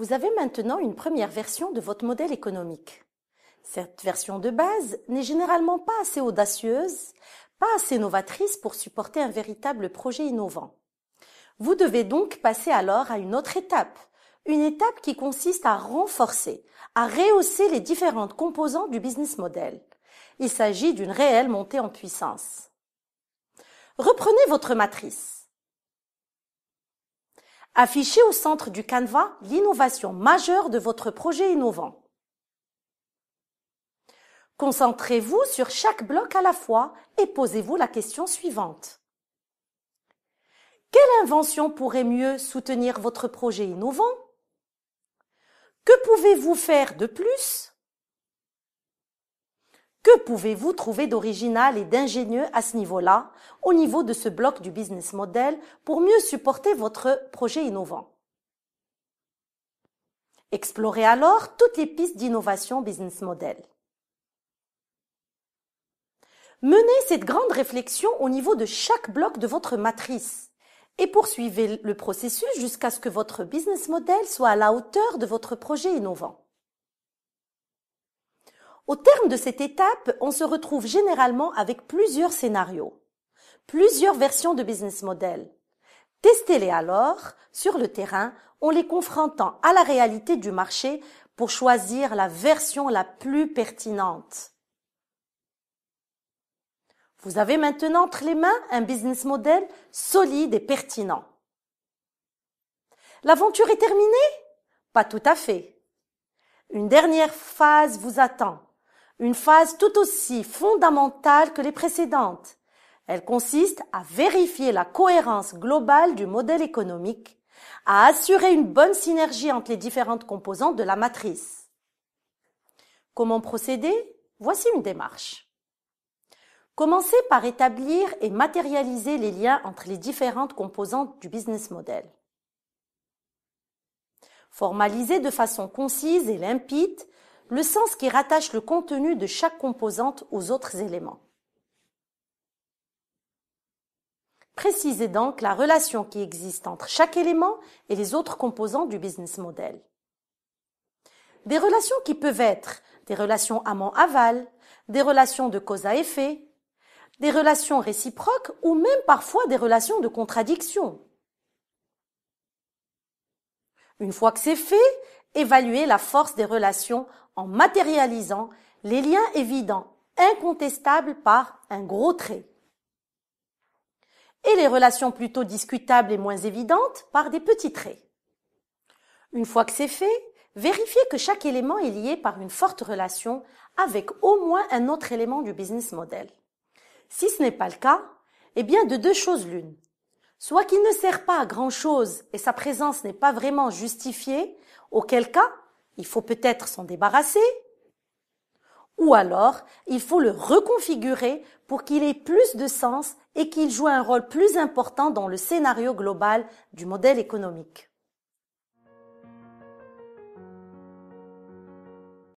Vous avez maintenant une première version de votre modèle économique. Cette version de base n'est généralement pas assez audacieuse, pas assez novatrice pour supporter un véritable projet innovant. Vous devez donc passer alors à une autre étape, une étape qui consiste à renforcer, à rehausser les différentes composantes du business model. Il s'agit d'une réelle montée en puissance. Reprenez votre matrice. Affichez au centre du canevas l'innovation majeure de votre projet innovant. Concentrez-vous sur chaque bloc à la fois et posez-vous la question suivante. Quelle invention pourrait mieux soutenir votre projet innovant Que pouvez-vous faire de plus que pouvez-vous trouver d'original et d'ingénieux à ce niveau-là, au niveau de ce bloc du business model, pour mieux supporter votre projet innovant Explorez alors toutes les pistes d'innovation business model. Menez cette grande réflexion au niveau de chaque bloc de votre matrice et poursuivez le processus jusqu'à ce que votre business model soit à la hauteur de votre projet innovant. Au terme de cette étape, on se retrouve généralement avec plusieurs scénarios, plusieurs versions de business model. Testez-les alors sur le terrain en les confrontant à la réalité du marché pour choisir la version la plus pertinente. Vous avez maintenant entre les mains un business model solide et pertinent. L'aventure est terminée Pas tout à fait. Une dernière phase vous attend une phase tout aussi fondamentale que les précédentes. Elle consiste à vérifier la cohérence globale du modèle économique, à assurer une bonne synergie entre les différentes composantes de la matrice. Comment procéder Voici une démarche. Commencez par établir et matérialiser les liens entre les différentes composantes du business model. Formalisez de façon concise et limpide le sens qui rattache le contenu de chaque composante aux autres éléments. Précisez donc la relation qui existe entre chaque élément et les autres composants du business model. Des relations qui peuvent être des relations amont-aval, des relations de cause à effet, des relations réciproques ou même parfois des relations de contradiction. Une fois que c'est fait, évaluer la force des relations en matérialisant les liens évidents, incontestables par un gros trait. Et les relations plutôt discutables et moins évidentes par des petits traits. Une fois que c'est fait, vérifiez que chaque élément est lié par une forte relation avec au moins un autre élément du business model. Si ce n'est pas le cas, eh bien de deux choses l'une soit qu'il ne sert pas à grand-chose et sa présence n'est pas vraiment justifiée, auquel cas il faut peut-être s'en débarrasser, ou alors il faut le reconfigurer pour qu'il ait plus de sens et qu'il joue un rôle plus important dans le scénario global du modèle économique.